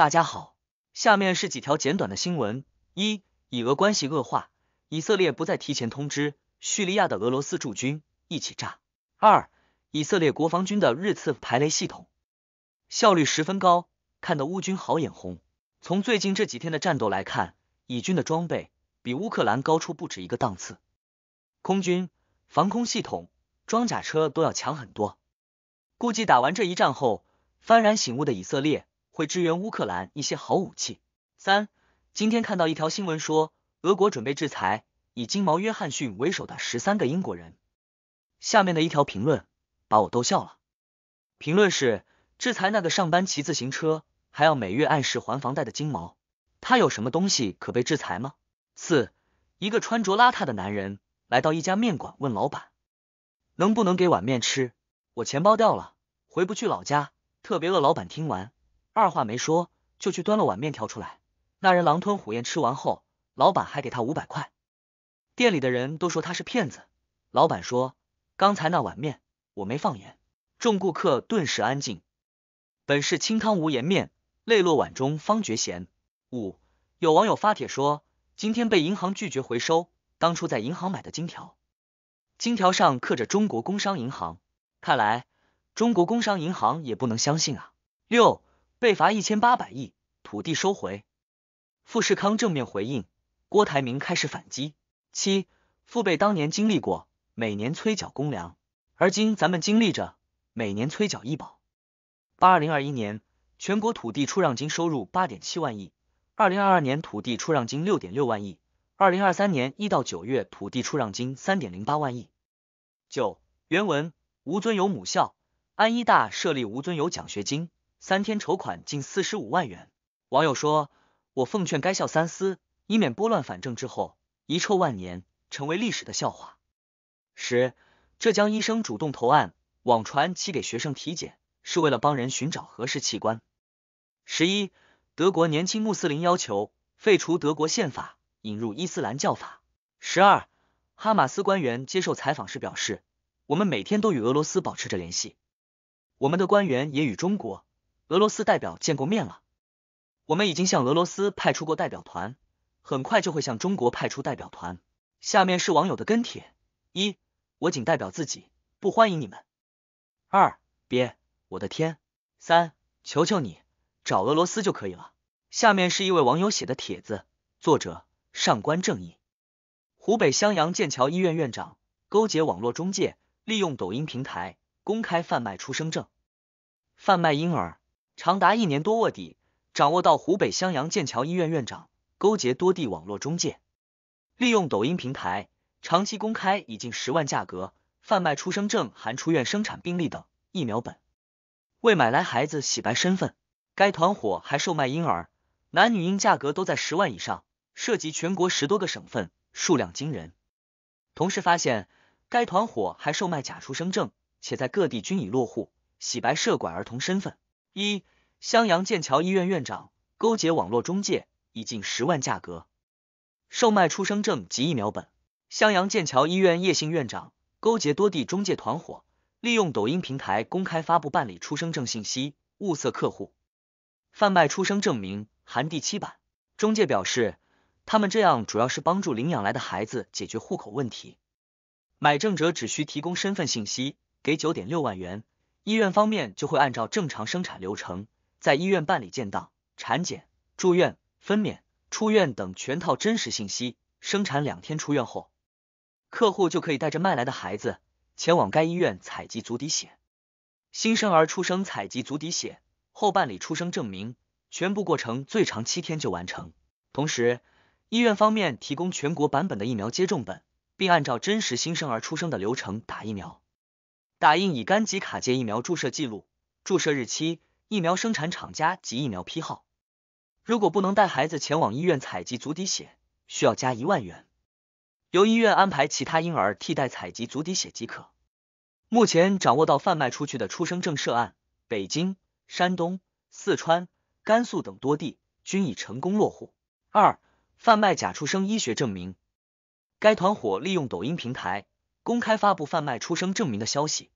大家好，下面是几条简短的新闻：一、以俄关系恶化，以色列不再提前通知叙利亚的俄罗斯驻军一起炸；二、以色列国防军的日次排雷系统效率十分高，看得乌军好眼红。从最近这几天的战斗来看，以军的装备比乌克兰高出不止一个档次，空军、防空系统、装甲车都要强很多。估计打完这一战后，幡然醒悟的以色列。会支援乌克兰一些好武器。三，今天看到一条新闻说，俄国准备制裁以金毛约翰逊为首的十三个英国人。下面的一条评论把我逗笑了。评论是：制裁那个上班骑自行车，还要每月按时还房贷的金毛，他有什么东西可被制裁吗？四，一个穿着邋遢的男人来到一家面馆，问老板能不能给碗面吃，我钱包掉了，回不去老家，特别饿。老板听完。二话没说，就去端了碗面条出来。那人狼吞虎咽吃完后，老板还给他五百块。店里的人都说他是骗子。老板说，刚才那碗面我没放盐。众顾客顿时安静。本是清汤无盐面，泪落碗中方觉咸。五，有网友发帖说，今天被银行拒绝回收当初在银行买的金条。金条上刻着中国工商银行，看来中国工商银行也不能相信啊。六。被罚一千八百亿，土地收回。富士康正面回应，郭台铭开始反击。七，父辈当年经历过每年催缴公粮，而今咱们经历着每年催缴医保。八，二零二一年全国土地出让金收入八点七万亿，二零二二年土地出让金六点六万亿，二零二三年一到九月土地出让金三点零八万亿。九，原文吴尊友母校安医大设立吴尊友奖学金。三天筹款近四十五万元。网友说：“我奉劝该校三思，以免拨乱反正之后遗臭万年，成为历史的笑话。”十、浙江医生主动投案，网传其给学生体检是为了帮人寻找合适器官。十一、德国年轻穆斯林要求废除德国宪法，引入伊斯兰教法。十二、哈马斯官员接受采访时表示：“我们每天都与俄罗斯保持着联系，我们的官员也与中国。”俄罗斯代表见过面了，我们已经向俄罗斯派出过代表团，很快就会向中国派出代表团。下面是网友的跟帖：一，我仅代表自己，不欢迎你们；二，别，我的天；三，求求你，找俄罗斯就可以了。下面是一位网友写的帖子，作者：上官正义，湖北襄阳剑桥医院院长勾结网络中介，利用抖音平台公开贩卖出生证，贩卖婴儿。长达一年多卧底，掌握到湖北襄阳剑桥医院院长勾结多地网络中介，利用抖音平台长期公开已近十万价格贩卖出生证、含出院生产病历等疫苗本，为买来孩子洗白身份。该团伙还售卖婴儿，男女婴价格都在十万以上，涉及全国十多个省份，数量惊人。同时发现，该团伙还售卖假出生证，且在各地均已落户，洗白涉拐儿童身份。一襄阳剑桥医院院长勾结网络中介，以近十万价格售卖出生证及疫苗本。襄阳剑桥医院叶姓院长勾结多地中介团伙，利用抖音平台公开发布办理出生证信息，物色客户，贩卖出生证明含第七版。中介表示，他们这样主要是帮助领养来的孩子解决户口问题，买证者只需提供身份信息，给九点六万元。医院方面就会按照正常生产流程，在医院办理建档、产检、住院、分娩、出院等全套真实信息。生产两天出院后，客户就可以带着卖来的孩子前往该医院采集足底血。新生儿出生采集足底血后办理出生证明，全部过程最长七天就完成。同时，医院方面提供全国版本的疫苗接种本，并按照真实新生儿出生的流程打疫苗。打印乙肝及卡介疫苗注射记录、注射日期、疫苗生产厂家及疫苗批号。如果不能带孩子前往医院采集足底血，需要加一万元，由医院安排其他婴儿替代采集足底血即可。目前掌握到贩卖出去的出生证涉案，北京、山东、四川、甘肃等多地均已成功落户。二、贩卖假出生医学证明，该团伙利用抖音平台。公开发布贩卖出生证明的消息，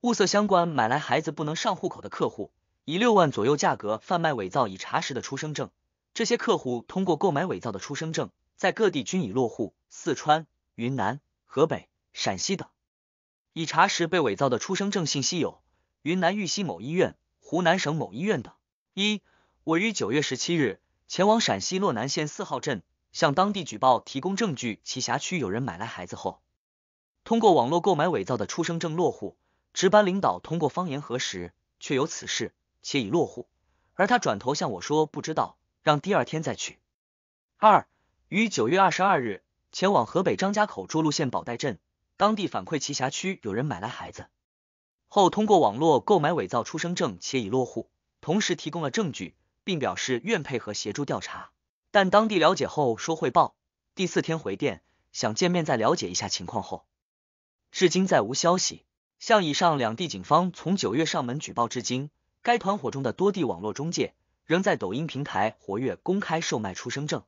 物色相关买来孩子不能上户口的客户，以六万左右价格贩卖伪造已查实的出生证。这些客户通过购买伪造的出生证，在各地均已落户，四川、云南、河北、陕西等。已查实被伪造的出生证信息有云南玉溪某医院、湖南省某医院等。一，我于九月十七日前往陕西洛南县四号镇，向当地举报提供证据，其辖区有人买来孩子后。通过网络购买伪造的出生证落户，值班领导通过方言核实，确有此事且已落户。而他转头向我说不知道，让第二天再去。二于九月二十二日前往河北张家口涿鹿县宝带镇，当地反馈其辖区有人买来孩子后，通过网络购买伪造出生证且已落户，同时提供了证据，并表示愿配合协助调查。但当地了解后说汇报。第四天回电想见面再了解一下情况后。至今再无消息。向以上两地警方从九月上门举报至今，该团伙中的多地网络中介仍在抖音平台活跃公开售卖出生证，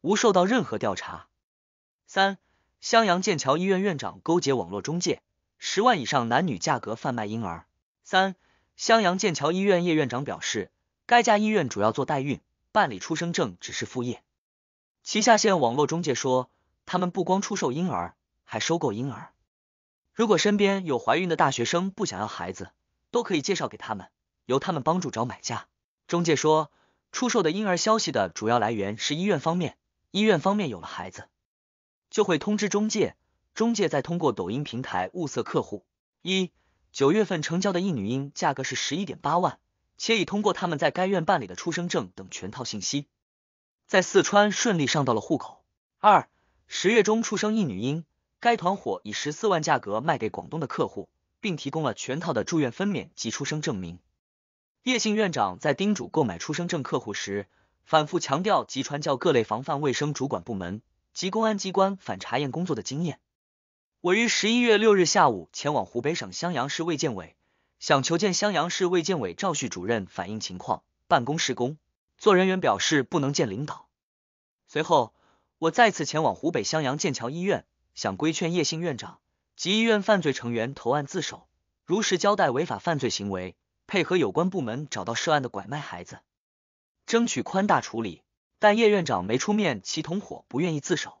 无受到任何调查。三，襄阳剑桥医院院长勾结网络中介，十万以上男女价格贩卖婴儿。三，襄阳剑桥医院叶院长表示，该家医院主要做代孕，办理出生证只是副业。旗下线网络中介说，他们不光出售婴儿，还收购婴儿。如果身边有怀孕的大学生不想要孩子，都可以介绍给他们，由他们帮助找买家。中介说，出售的婴儿消息的主要来源是医院方面，医院方面有了孩子，就会通知中介，中介再通过抖音平台物色客户。一九月份成交的一女婴价格是十一点八万，且已通过他们在该院办理的出生证等全套信息，在四川顺利上到了户口。二十月中出生一女婴。该团伙以十四万价格卖给广东的客户，并提供了全套的住院分娩及出生证明。叶姓院长在叮嘱购买出生证客户时，反复强调及传教各类防范卫生主管部门及公安机关反查验工作的经验。我于十一月六日下午前往湖北省襄阳市卫健委，想求见襄阳市卫健委赵旭主任反映情况，办公室工作人员表示不能见领导。随后，我再次前往湖北襄阳剑桥医院。想规劝叶姓院长及医院犯罪成员投案自首，如实交代违法犯罪行为，配合有关部门找到涉案的拐卖孩子，争取宽大处理。但叶院长没出面，其同伙不愿意自首。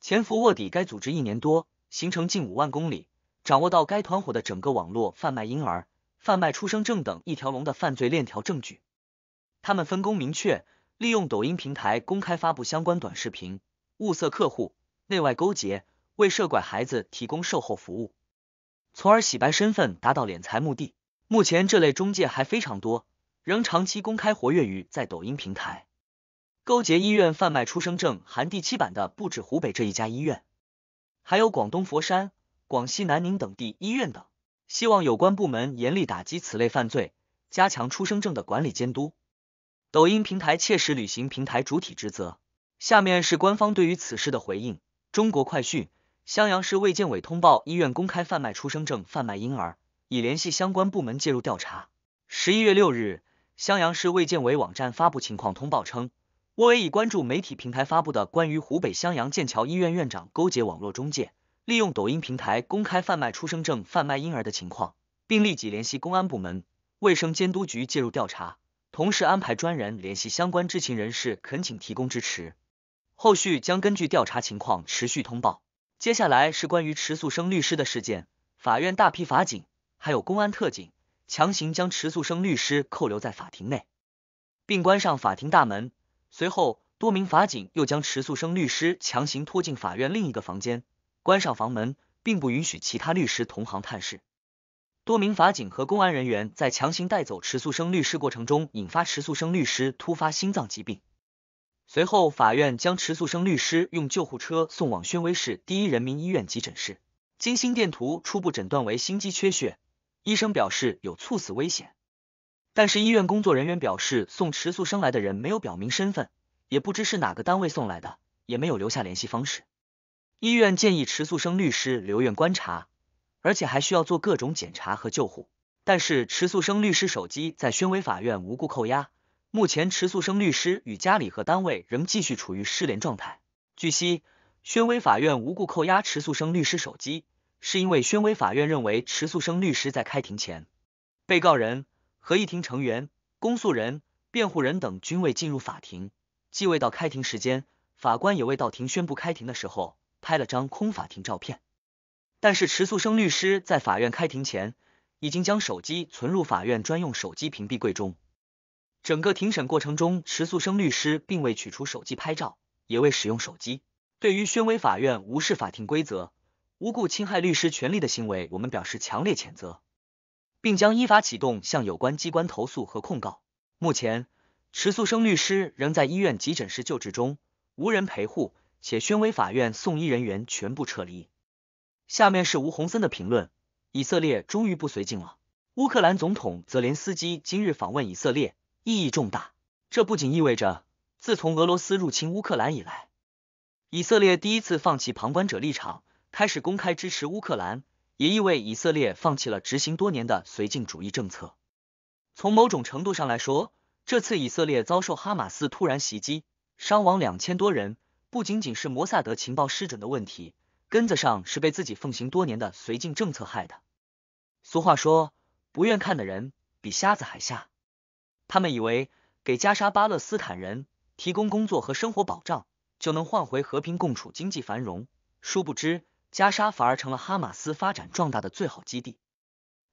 潜伏卧底该组织一年多，行程近五万公里，掌握到该团伙的整个网络贩卖婴儿、贩卖出生证等一条龙的犯罪链条证据。他们分工明确，利用抖音平台公开发布相关短视频，物色客户。内外勾结，为涉拐孩子提供售后服务，从而洗白身份，达到敛财目的。目前这类中介还非常多，仍长期公开活跃于在抖音平台。勾结医院贩卖出生证含第七版的不止湖北这一家医院，还有广东佛山、广西南宁等地医院等。希望有关部门严厉打击此类犯罪，加强出生证的管理监督。抖音平台切实履行平台主体职责。下面是官方对于此事的回应。中国快讯：襄阳市卫健委通报医院公开贩卖出生证、贩卖婴儿，已联系相关部门介入调查。十一月六日，襄阳市卫健委网站发布情况通报称，我委已关注媒体平台发布的关于湖北襄阳剑桥医院院长勾结网络中介，利用抖音平台公开贩卖出生证、贩卖婴儿的情况，并立即联系公安部门、卫生监督局介入调查，同时安排专人联系相关知情人士，恳请提供支持。后续将根据调查情况持续通报。接下来是关于迟素生律师的事件。法院大批法警还有公安特警强行将迟素生律师扣留在法庭内，并关上法庭大门。随后，多名法警又将迟素生律师强行拖进法院另一个房间，关上房门，并不允许其他律师同行探视。多名法警和公安人员在强行带走迟素生律师过程中，引发迟素生律师突发心脏疾病。随后，法院将迟素生律师用救护车送往宣威市第一人民医院急诊室，经心电图初步诊断为心肌缺血，医生表示有猝死危险。但是医院工作人员表示，送迟素生来的人没有表明身份，也不知是哪个单位送来的，也没有留下联系方式。医院建议迟素生律师留院观察，而且还需要做各种检查和救护。但是迟素生律师手机在宣威法院无故扣押。目前，迟素生律师与家里和单位仍继续处于失联状态。据悉，宣威法院无故扣押迟素生律师手机，是因为宣威法院认为迟素生律师在开庭前，被告人、合议庭成员、公诉人、辩护人等均未进入法庭，既未到开庭时间，法官也未到庭宣布开庭的时候拍了张空法庭照片。但是，迟素生律师在法院开庭前已经将手机存入法院专用手机屏蔽柜中。整个庭审过程中，迟素生律师并未取出手机拍照，也未使用手机。对于宣威法院无视法庭规则、无故侵害律师权利的行为，我们表示强烈谴责，并将依法启动向有关机关投诉和控告。目前，迟素生律师仍在医院急诊室救治中，无人陪护，且宣威法院送医人员全部撤离。下面是吴洪森的评论：以色列终于不随进了。乌克兰总统泽连斯基今日访问以色列。意义重大。这不仅意味着，自从俄罗斯入侵乌克兰以来，以色列第一次放弃旁观者立场，开始公开支持乌克兰；也意味以色列放弃了执行多年的绥靖主义政策。从某种程度上来说，这次以色列遭受哈马斯突然袭击，伤亡两千多人，不仅仅是摩萨德情报失准的问题，根子上是被自己奉行多年的绥靖政策害的。俗话说，不愿看的人比瞎子还瞎。他们以为给加沙巴勒斯坦人提供工作和生活保障，就能换回和平共处、经济繁荣。殊不知，加沙反而成了哈马斯发展壮大的最好基地。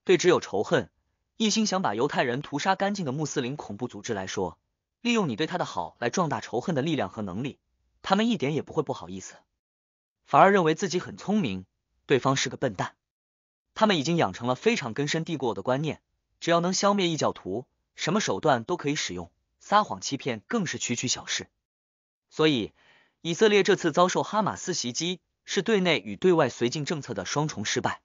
对只有仇恨、一心想把犹太人屠杀干净的穆斯林恐怖组织来说，利用你对他的好来壮大仇恨的力量和能力，他们一点也不会不好意思，反而认为自己很聪明，对方是个笨蛋。他们已经养成了非常根深蒂固的观念：只要能消灭异教徒。什么手段都可以使用，撒谎欺骗更是区区小事。所以，以色列这次遭受哈马斯袭击，是对内与对外绥靖政策的双重失败。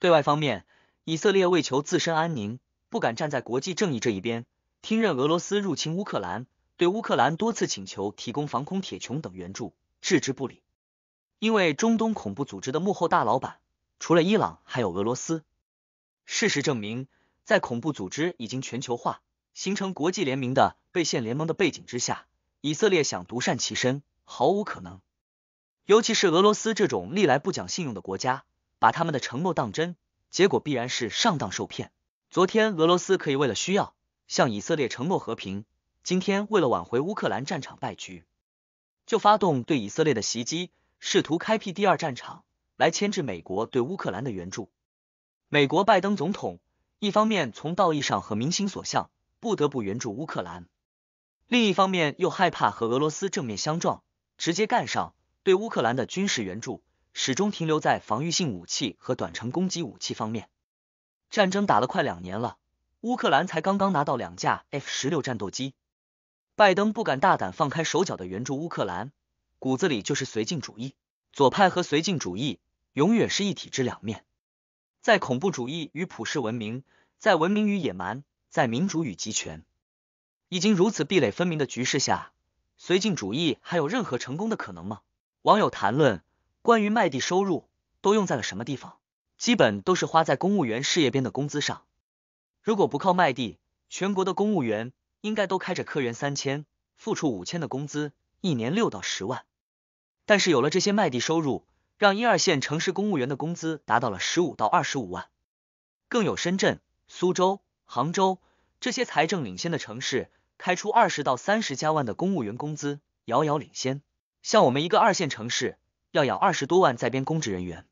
对外方面，以色列为求自身安宁，不敢站在国际正义这一边，听任俄罗斯入侵乌克兰，对乌克兰多次请求提供防空铁穹等援助置之不理。因为中东恐怖组织的幕后大老板，除了伊朗，还有俄罗斯。事实证明。在恐怖组织已经全球化、形成国际联名的被线联盟的背景之下，以色列想独善其身毫无可能。尤其是俄罗斯这种历来不讲信用的国家，把他们的承诺当真，结果必然是上当受骗。昨天俄罗斯可以为了需要向以色列承诺和平，今天为了挽回乌克兰战场败局，就发动对以色列的袭击，试图开辟第二战场来牵制美国对乌克兰的援助。美国拜登总统。一方面从道义上和民心所向，不得不援助乌克兰；另一方面又害怕和俄罗斯正面相撞，直接干上。对乌克兰的军事援助始终停留在防御性武器和短程攻击武器方面。战争打了快两年了，乌克兰才刚刚拿到两架 F 十六战斗机。拜登不敢大胆放开手脚的援助乌克兰，骨子里就是绥靖主义。左派和绥靖主义永远是一体之两面。在恐怖主义与普世文明，在文明与野蛮，在民主与集权，已经如此壁垒分明的局势下，绥靖主义还有任何成功的可能吗？网友谈论关于卖地收入都用在了什么地方，基本都是花在公务员事业编的工资上。如果不靠卖地，全国的公务员应该都开着科员三千，付出五千的工资，一年六到十万。但是有了这些卖地收入。让一二线城市公务员的工资达到了十五到二十五万，更有深圳、苏州、杭州这些财政领先的城市开出二十到三十加万的公务员工资，遥遥领先。像我们一个二线城市要养二十多万在编公职人员，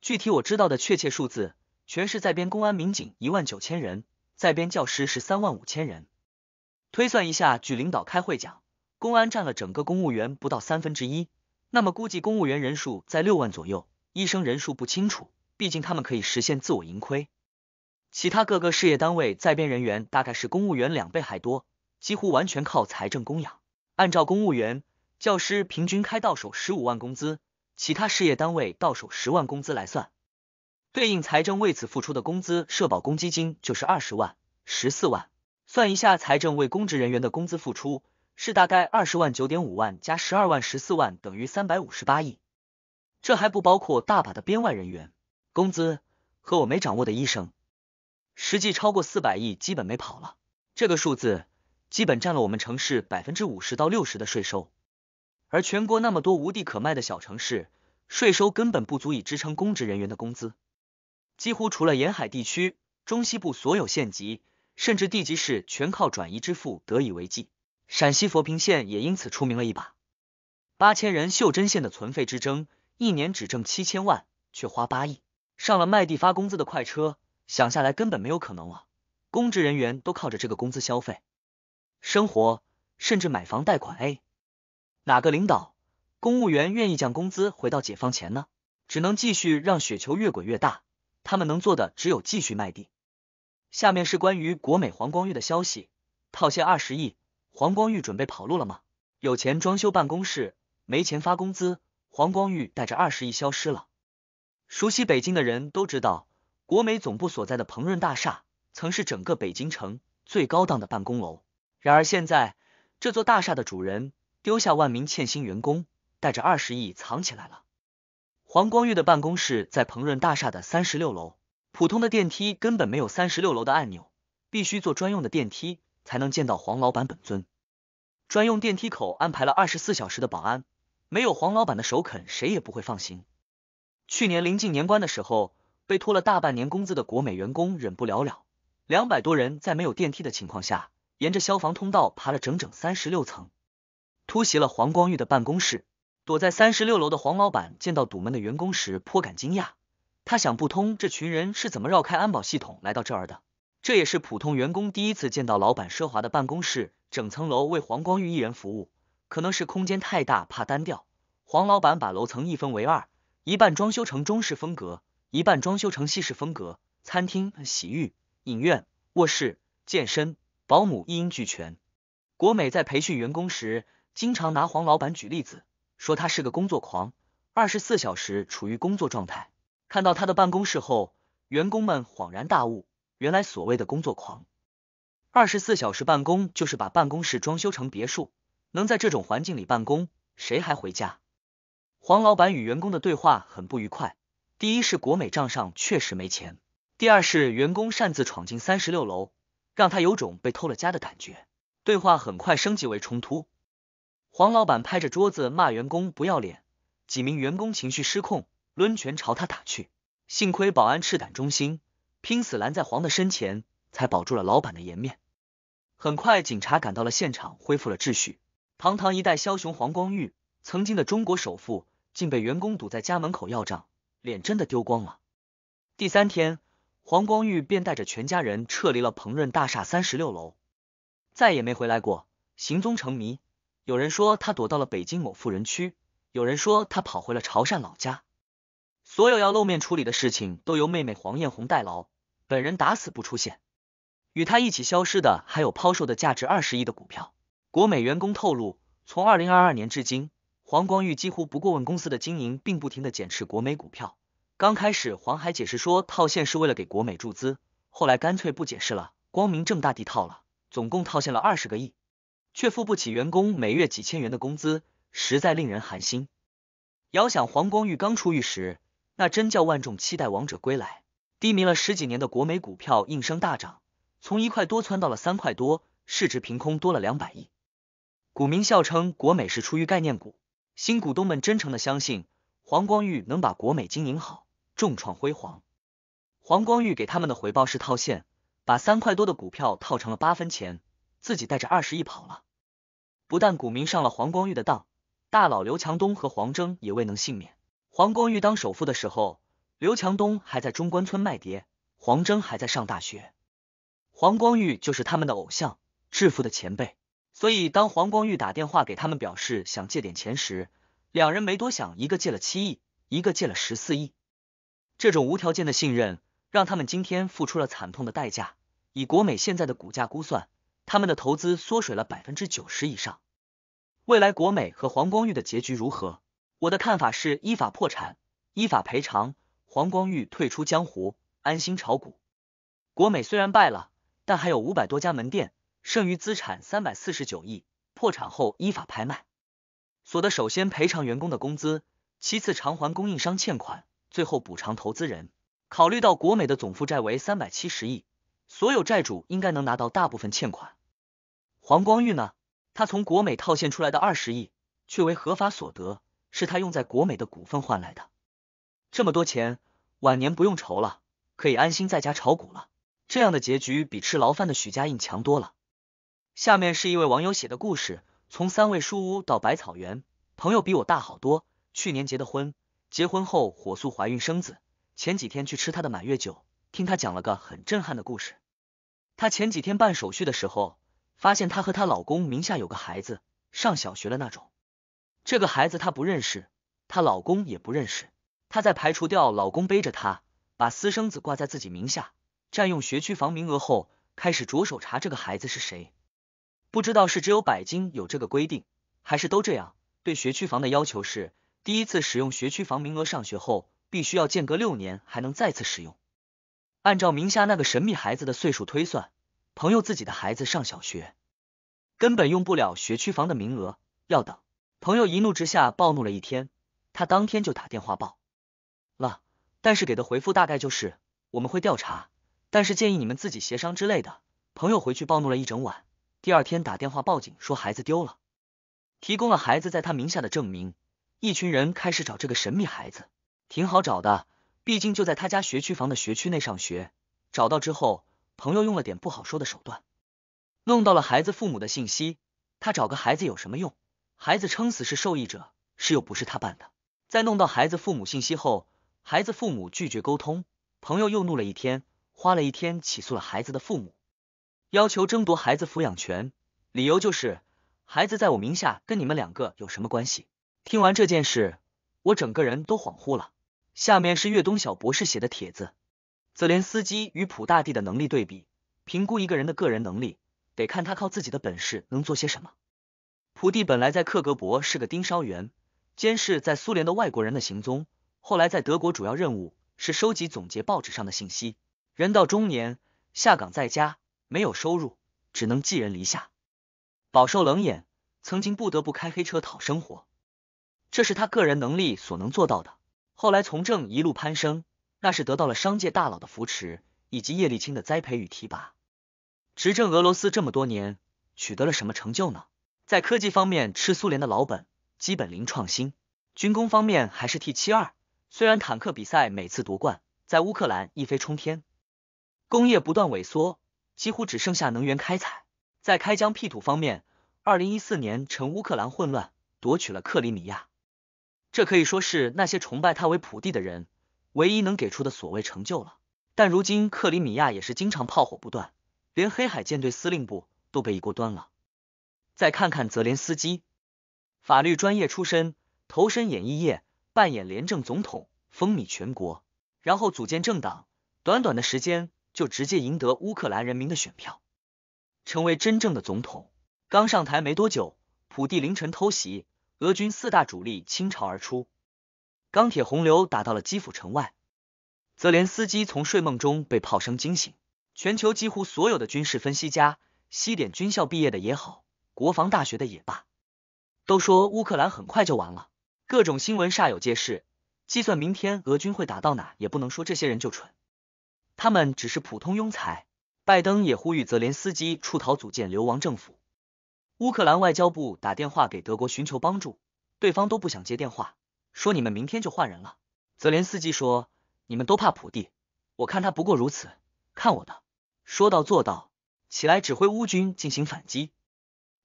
具体我知道的确切数字，全市在编公安民警一万九千人，在编教师是三万五千人。推算一下，据领导开会讲，公安占了整个公务员不到三分之一。那么估计公务员人数在六万左右，医生人数不清楚，毕竟他们可以实现自我盈亏。其他各个事业单位在编人员大概是公务员两倍还多，几乎完全靠财政供养。按照公务员、教师平均开到手十五万工资，其他事业单位到手十万工资来算，对应财政为此付出的工资、社保、公积金就是二十万、十四万。算一下财政为公职人员的工资付出。是大概二十万九点五万加十二万十四万等于三百五十八亿，这还不包括大把的编外人员工资和我没掌握的医生，实际超过四百亿基本没跑了。这个数字基本占了我们城市百分之五十到六十的税收，而全国那么多无地可卖的小城市，税收根本不足以支撑公职人员的工资，几乎除了沿海地区、中西部所有县级甚至地级市，全靠转移支付得以为继。陕西佛坪县也因此出名了一把。八千人袖珍县的存废之争，一年只挣七千万，却花八亿，上了卖地发工资的快车，想下来根本没有可能了。公职人员都靠着这个工资消费生活，甚至买房贷款。哎，哪个领导、公务员愿意降工资回到解放前呢？只能继续让雪球越滚越大。他们能做的只有继续卖地。下面是关于国美黄光裕的消息，套现二十亿。黄光裕准备跑路了吗？有钱装修办公室，没钱发工资。黄光裕带着二十亿消失了。熟悉北京的人都知道，国美总部所在的鹏润大厦曾是整个北京城最高档的办公楼。然而，现在这座大厦的主人丢下万名欠薪员工，带着二十亿藏起来了。黄光裕的办公室在鹏润大厦的三十六楼，普通的电梯根本没有三十六楼的按钮，必须坐专用的电梯。才能见到黄老板本尊。专用电梯口安排了二十四小时的保安，没有黄老板的首肯，谁也不会放心。去年临近年关的时候，被拖了大半年工资的国美员工忍不了了，两百多人在没有电梯的情况下，沿着消防通道爬了整整三十六层，突袭了黄光裕的办公室。躲在三十六楼的黄老板见到堵门的员工时颇感惊讶，他想不通这群人是怎么绕开安保系统来到这儿的。这也是普通员工第一次见到老板奢华的办公室，整层楼为黄光裕一人服务。可能是空间太大，怕单调，黄老板把楼层一分为二，一半装修成中式风格，一半装修成西式风格。餐厅、洗浴、影院、卧室、健身、保姆一应俱全。国美在培训员工时，经常拿黄老板举例子，说他是个工作狂，二十四小时处于工作状态。看到他的办公室后，员工们恍然大悟。原来所谓的工作狂，二十四小时办公就是把办公室装修成别墅，能在这种环境里办公，谁还回家？黄老板与员工的对话很不愉快，第一是国美账上确实没钱，第二是员工擅自闯进三十六楼，让他有种被偷了家的感觉。对话很快升级为冲突，黄老板拍着桌子骂员工不要脸，几名员工情绪失控，抡拳朝他打去，幸亏保安赤胆忠心。拼死拦在黄的身前，才保住了老板的颜面。很快，警察赶到了现场，恢复了秩序。堂堂一代枭雄黄光裕，曾经的中国首富，竟被员工堵在家门口要账，脸真的丢光了。第三天，黄光裕便带着全家人撤离了鹏润大厦三十六楼，再也没回来过，行踪成谜。有人说他躲到了北京某富人区，有人说他跑回了潮汕老家。所有要露面处理的事情，都由妹妹黄艳红代劳。本人打死不出现。与他一起消失的，还有抛售的价值二十亿的股票。国美员工透露，从二零二二年至今，黄光裕几乎不过问公司的经营，并不停的减持国美股票。刚开始，黄还解释说套现是为了给国美注资，后来干脆不解释了，光明正大地套了，总共套现了二十个亿，却付不起员工每月几千元的工资，实在令人寒心。遥想黄光裕刚出狱时，那真叫万众期待王者归来。低迷了十几年的国美股票应声大涨，从一块多窜到了三块多，市值凭空多了两百亿。股民笑称国美是出于概念股。新股东们真诚的相信黄光裕能把国美经营好，重创辉煌。黄光裕给他们的回报是套现，把三块多的股票套成了八分钱，自己带着二十亿跑了。不但股民上了黄光裕的当，大佬刘强东和黄峥也未能幸免。黄光裕当首富的时候。刘强东还在中关村卖碟，黄征还在上大学，黄光裕就是他们的偶像，致富的前辈。所以，当黄光裕打电话给他们，表示想借点钱时，两人没多想，一个借了七亿，一个借了十四亿。这种无条件的信任，让他们今天付出了惨痛的代价。以国美现在的股价估算，他们的投资缩水了百分之九十以上。未来国美和黄光裕的结局如何？我的看法是：依法破产，依法赔偿。黄光裕退出江湖，安心炒股。国美虽然败了，但还有五百多家门店，剩余资产三百四十九亿。破产后依法拍卖，所得首先赔偿员工的工资，其次偿还供应商欠款，最后补偿投资人。考虑到国美的总负债为三百七十亿，所有债主应该能拿到大部分欠款。黄光裕呢？他从国美套现出来的二十亿却为合法所得，是他用在国美的股份换来的，这么多钱。晚年不用愁了，可以安心在家炒股了。这样的结局比吃牢饭的许家印强多了。下面是一位网友写的故事：从三味书屋到百草园，朋友比我大好多，去年结的婚，结婚后火速怀孕生子。前几天去吃她的满月酒，听她讲了个很震撼的故事。她前几天办手续的时候，发现她和她老公名下有个孩子，上小学了那种。这个孩子她不认识，她老公也不认识。她在排除掉老公背着她把私生子挂在自己名下占用学区房名额后，开始着手查这个孩子是谁。不知道是只有北京有这个规定，还是都这样。对学区房的要求是，第一次使用学区房名额上学后，必须要间隔六年还能再次使用。按照名下那个神秘孩子的岁数推算，朋友自己的孩子上小学，根本用不了学区房的名额，要等。朋友一怒之下暴怒了一天，他当天就打电话报。了，但是给的回复大概就是我们会调查，但是建议你们自己协商之类的。朋友回去暴怒了一整晚，第二天打电话报警说孩子丢了，提供了孩子在他名下的证明。一群人开始找这个神秘孩子，挺好找的，毕竟就在他家学区房的学区内上学。找到之后，朋友用了点不好说的手段，弄到了孩子父母的信息。他找个孩子有什么用？孩子撑死是受益者，是又不是他办的。在弄到孩子父母信息后。孩子父母拒绝沟通，朋友又怒了一天，花了一天起诉了孩子的父母，要求争夺孩子抚养权，理由就是孩子在我名下，跟你们两个有什么关系？听完这件事，我整个人都恍惚了。下面是岳东小博士写的帖子：泽连斯基与普大帝的能力对比，评估一个人的个人能力，得看他靠自己的本事能做些什么。普帝本来在克格勃是个盯梢员，监视在苏联的外国人的行踪。后来在德国，主要任务是收集、总结报纸上的信息。人到中年，下岗在家，没有收入，只能寄人篱下，饱受冷眼。曾经不得不开黑车讨生活，这是他个人能力所能做到的。后来从政，一路攀升，那是得到了商界大佬的扶持，以及叶利钦的栽培与提拔。执政俄罗斯这么多年，取得了什么成就呢？在科技方面，吃苏联的老本，基本零创新；军工方面，还是 T 七二。虽然坦克比赛每次夺冠，在乌克兰一飞冲天，工业不断萎缩，几乎只剩下能源开采。在开疆辟土方面，二零一四年趁乌克兰混乱夺取了克里米亚，这可以说是那些崇拜他为普帝的人唯一能给出的所谓成就了。但如今克里米亚也是经常炮火不断，连黑海舰队司令部都被一锅端了。再看看泽连斯基，法律专业出身，投身演艺业。扮演廉政总统，风靡全国，然后组建政党，短短的时间就直接赢得乌克兰人民的选票，成为真正的总统。刚上台没多久，普地凌晨偷袭，俄军四大主力倾巢而出，钢铁洪流打到了基辅城外。泽连斯基从睡梦中被炮声惊醒，全球几乎所有的军事分析家，西点军校毕业的也好，国防大学的也罢，都说乌克兰很快就完了。各种新闻煞有介事，计算明天俄军会打到哪，也不能说这些人就蠢，他们只是普通庸才。拜登也呼吁泽连斯基出逃组建流亡政府。乌克兰外交部打电话给德国寻求帮助，对方都不想接电话，说你们明天就换人了。泽连斯基说：“你们都怕普蒂，我看他不过如此，看我的，说到做到，起来指挥乌军进行反击，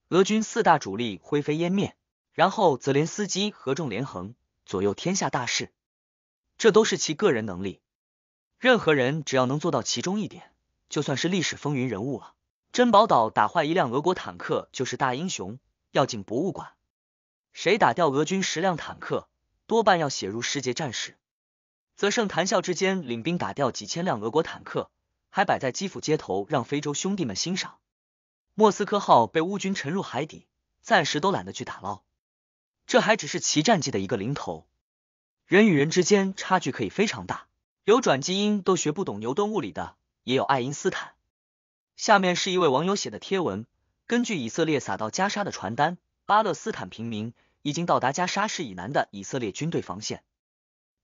俄军四大主力灰飞烟灭。”然后泽连斯基合纵连横，左右天下大事，这都是其个人能力。任何人只要能做到其中一点，就算是历史风云人物了。珍宝岛打坏一辆俄国坦克就是大英雄，要进博物馆。谁打掉俄军十辆坦克，多半要写入世界战史。泽胜谈笑之间领兵打掉几千辆俄国坦克，还摆在基辅街头让非洲兄弟们欣赏。莫斯科号被乌军沉入海底，暂时都懒得去打捞。这还只是其战绩的一个零头，人与人之间差距可以非常大，有转基因都学不懂牛顿物理的，也有爱因斯坦。下面是一位网友写的贴文：根据以色列撒到加沙的传单，巴勒斯坦平民已经到达加沙市以南的以色列军队防线，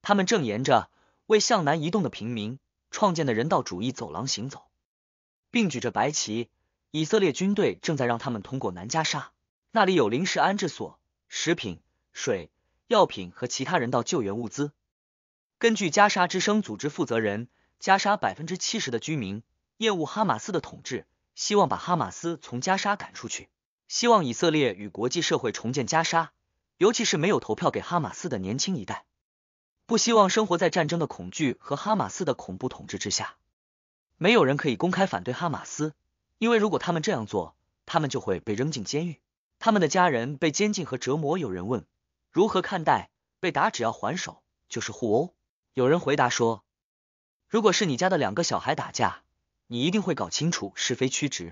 他们正沿着为向南移动的平民创建的人道主义走廊行走，并举着白旗。以色列军队正在让他们通过南加沙，那里有临时安置所。食品、水、药品和其他人道救援物资。根据加沙之声组织负责人，加沙百分之七十的居民厌恶哈马斯的统治，希望把哈马斯从加沙赶出去，希望以色列与国际社会重建加沙，尤其是没有投票给哈马斯的年轻一代，不希望生活在战争的恐惧和哈马斯的恐怖统治之下。没有人可以公开反对哈马斯，因为如果他们这样做，他们就会被扔进监狱。他们的家人被监禁和折磨。有人问，如何看待被打，只要还手就是互殴？有人回答说，如果是你家的两个小孩打架，你一定会搞清楚是非曲直；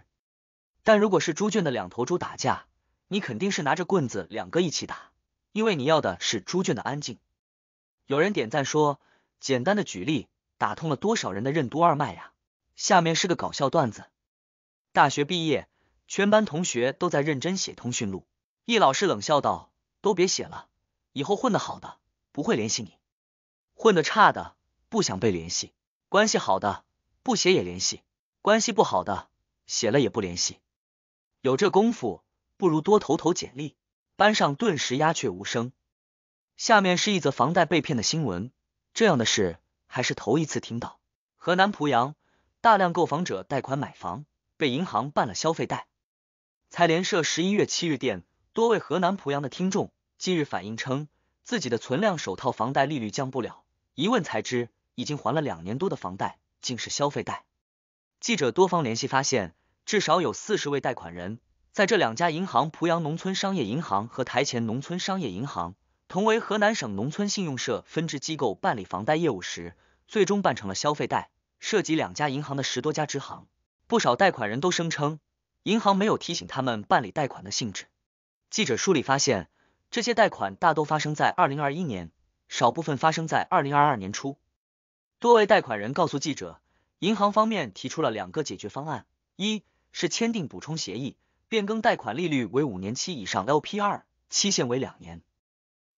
但如果是猪圈的两头猪打架，你肯定是拿着棍子两个一起打，因为你要的是猪圈的安静。有人点赞说，简单的举例打通了多少人的任督二脉呀？下面是个搞笑段子：大学毕业。全班同学都在认真写通讯录，易老师冷笑道：“都别写了，以后混得好的不会联系你，混得差的不想被联系，关系好的不写也联系，关系不好的写了也不联系。有这功夫，不如多投投简历。”班上顿时鸦雀无声。下面是一则房贷被骗的新闻，这样的事还是头一次听到。河南濮阳，大量购房者贷款买房，被银行办了消费贷。财联社十一月七日电，多位河南濮阳的听众近日反映称，自己的存量首套房贷利率降不了。一问才知，已经还了两年多的房贷竟是消费贷。记者多方联系发现，至少有四十位贷款人在这两家银行——濮阳农村商业银行和台前农村商业银行（同为河南省农村信用社分支机构）办理房贷业务时，最终办成了消费贷。涉及两家银行的十多家支行，不少贷款人都声称。银行没有提醒他们办理贷款的性质。记者梳理发现，这些贷款大多发生在二零二一年，少部分发生在二零二二年初。多位贷款人告诉记者，银行方面提出了两个解决方案：一是签订补充协议，变更贷款利率为五年期以上 LPR，期限为两年；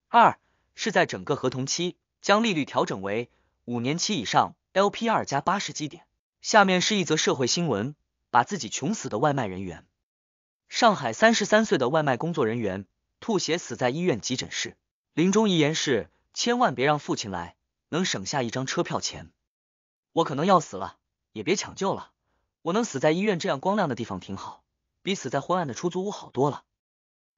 二是在整个合同期将利率调整为五年期以上 LPR 加八十基点。下面是一则社会新闻。把自己穷死的外卖人员，上海三十三岁的外卖工作人员吐血死在医院急诊室，临终遗言是：千万别让父亲来，能省下一张车票钱。我可能要死了，也别抢救了，我能死在医院这样光亮的地方挺好，比死在昏暗的出租屋好多了。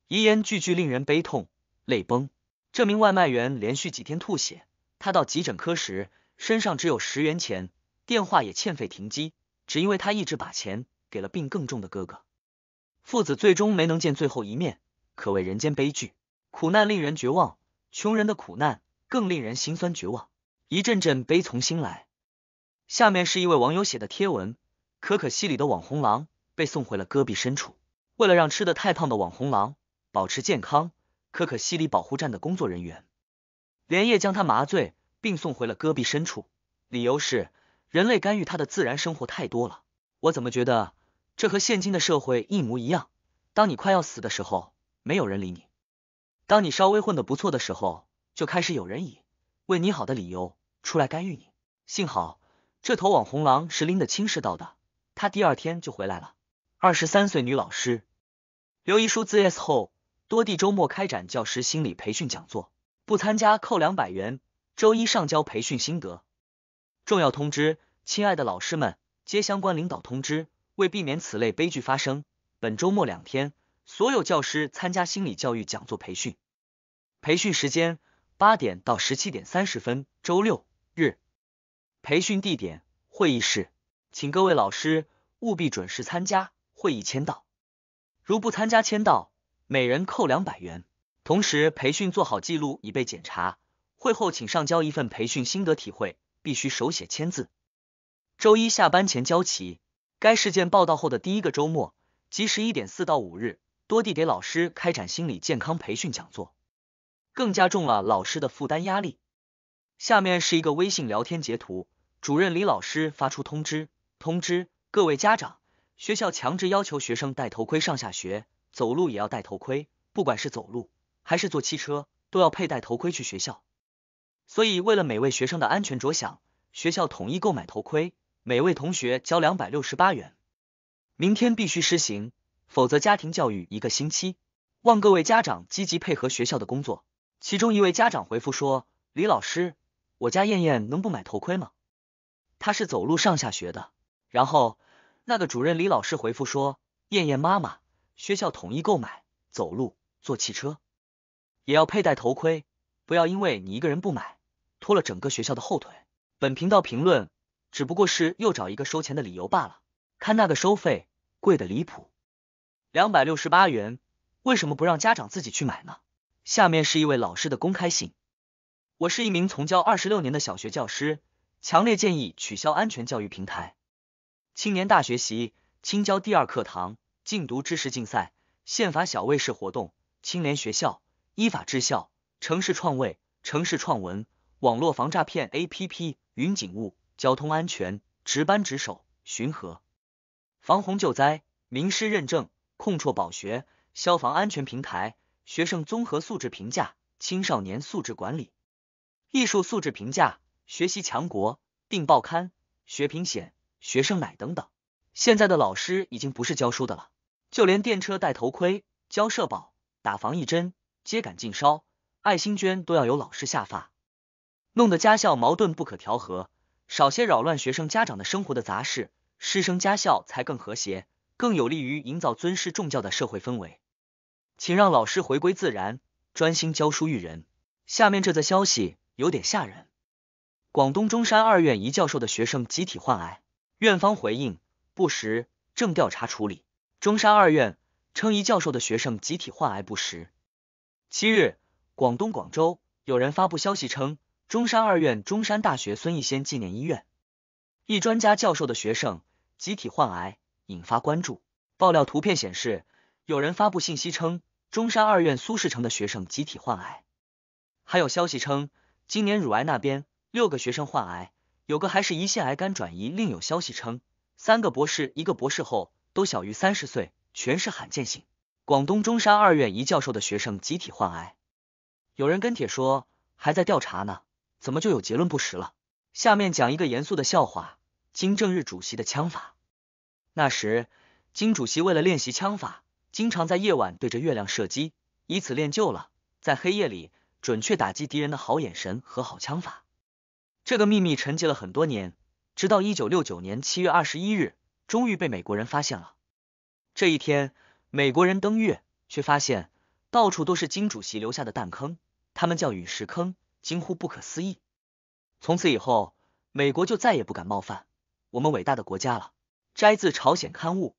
遗言句句令人悲痛泪崩。这名外卖员连续几天吐血，他到急诊科时身上只有十元钱，电话也欠费停机。只因为他一直把钱给了病更重的哥哥，父子最终没能见最后一面，可谓人间悲剧。苦难令人绝望，穷人的苦难更令人心酸绝望。一阵阵悲从心来。下面是一位网友写的贴文：可可西里的网红狼被送回了戈壁深处，为了让吃的太胖的网红狼保持健康，可可西里保护站的工作人员连夜将他麻醉并送回了戈壁深处，理由是。人类干预他的自然生活太多了，我怎么觉得这和现今的社会一模一样？当你快要死的时候，没有人理你；当你稍微混得不错的时候，就开始有人以为你好的理由出来干预你。幸好这头网红狼是拎的亲事到的，他第二天就回来了。二十三岁女老师刘一舒自 S 后，多地周末开展教师心理培训讲座，不参加扣两百元，周一上交培训心得。重要通知，亲爱的老师们，接相关领导通知，为避免此类悲剧发生，本周末两天，所有教师参加心理教育讲座培训。培训时间八点到十七点三十分，周六日。培训地点会议室，请各位老师务必准时参加会议签到。如不参加签到，每人扣两百元。同时，培训做好记录以备检查。会后请上交一份培训心得体会。必须手写签字，周一下班前交齐。该事件报道后的第一个周末，即十一点四到五日，多地给老师开展心理健康培训讲座，更加重了老师的负担压力。下面是一个微信聊天截图，主任李老师发出通知：通知各位家长，学校强制要求学生戴头盔上下学，走路也要戴头盔，不管是走路还是坐汽车，都要佩戴头盔去学校。所以，为了每位学生的安全着想，学校统一购买头盔，每位同学交两百六十八元，明天必须实行，否则家庭教育一个星期。望各位家长积极配合学校的工作。其中一位家长回复说：“李老师，我家燕燕能不买头盔吗？她是走路上下学的。”然后那个主任李老师回复说：“燕燕妈妈，学校统一购买，走路、坐汽车也要佩戴头盔，不要因为你一个人不买。”拖了整个学校的后腿。本频道评论只不过是又找一个收钱的理由罢了。看那个收费贵的离谱，两百六十八元，为什么不让家长自己去买呢？下面是一位老师的公开信：我是一名从教二十六年的小学教师，强烈建议取消安全教育平台、青年大学习、青教第二课堂、禁毒知识竞赛、宪法小卫士活动、青联学校依法治校、城市创卫、城市创文。网络防诈骗 APP、云警务、交通安全值班值守、巡河、防洪救灾、名师认证、控辍保学、消防安全平台、学生综合素质评价、青少年素质管理、艺术素质评价、学习强国、订报刊、学评险、学生奶等等。现在的老师已经不是教书的了，就连电车戴头盔、交社保、打防疫针、秸秆禁烧、爱心捐都要由老师下发。弄得家校矛盾不可调和，少些扰乱学生家长的生活的杂事，师生家校才更和谐，更有利于营造尊师重教的社会氛围。请让老师回归自然，专心教书育人。下面这则消息有点吓人：广东中山二院一教授的学生集体患癌，院方回应不实，正调查处理。中山二院称一教授的学生集体患癌不实。七日，广东广州有人发布消息称。中山二院、中山大学孙逸仙纪念医院一专家教授的学生集体患癌，引发关注。爆料图片显示，有人发布信息称中山二院苏世成的学生集体患癌。还有消息称，今年乳癌那边六个学生患癌，有个还是胰腺癌肝转移。另有消息称，三个博士、一个博士后都小于三十岁，全是罕见性。广东中山二院一教授的学生集体患癌，有人跟帖说还在调查呢。怎么就有结论不实了？下面讲一个严肃的笑话：金正日主席的枪法。那时，金主席为了练习枪法，经常在夜晚对着月亮射击，以此练就了在黑夜里准确打击敌人的好眼神和好枪法。这个秘密沉寂了很多年，直到1969年7月21日，终于被美国人发现了。这一天，美国人登月，却发现到处都是金主席留下的弹坑，他们叫陨石坑。惊呼不可思议！从此以后，美国就再也不敢冒犯我们伟大的国家了。摘自朝鲜刊物。